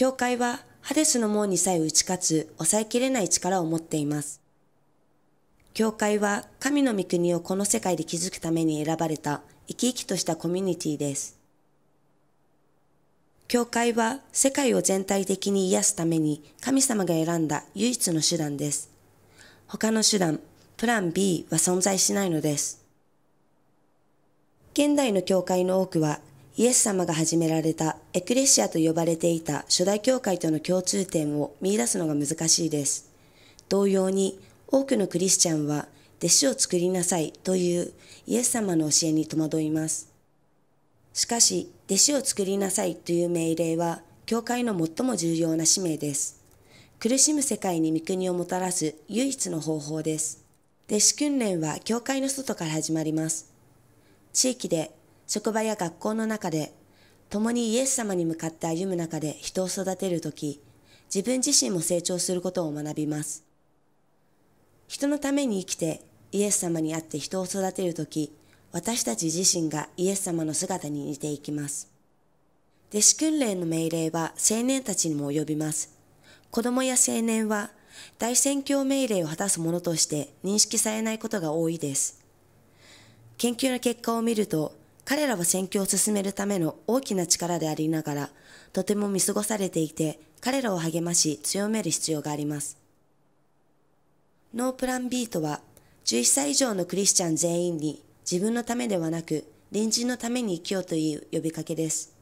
教会はハデスの門にさえ打ち勝つ抑えきれない力を持っています。教会は神の御国をこの世界で築くために選ばれた生き生きとしたコミュニティです。教会は世界を全体的に癒すために神様が選んだ唯一の手段です。他の手段、プラン B は存在しないのです。現代の教会の多くはイエス様が始められたエクレシアと呼ばれていた初代教会との共通点を見出すのが難しいです。同様に多くのクリスチャンは弟子を作りなさいというイエス様の教えに戸惑います。しかし、弟子を作りなさいという命令は、教会の最も重要な使命です。苦しむ世界に御国をもたらす唯一の方法です。弟子訓練は教会の外から始まります。地域で職場や学校の中で、共にイエス様に向かって歩む中で人を育てるとき、自分自身も成長することを学びます。人のために生きてイエス様に会って人を育てるとき、私たち自身がイエス様の姿に似ていきます。弟子訓練の命令は青年たちにも及びます。子供や青年は大宣教命令を果たすものとして認識されないことが多いです。研究の結果を見ると、彼らは選挙を進めるための大きな力でありながら、とても見過ごされていて、彼らを励まし強める必要があります。ノープラン B とは、11歳以上のクリスチャン全員に自分のためではなく、隣人のために生きようという呼びかけです。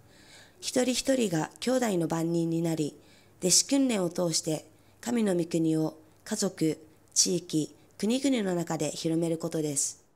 一人一人が兄弟の番人になり、弟子訓練を通して神の御国を家族、地域、国々の中で広めることです。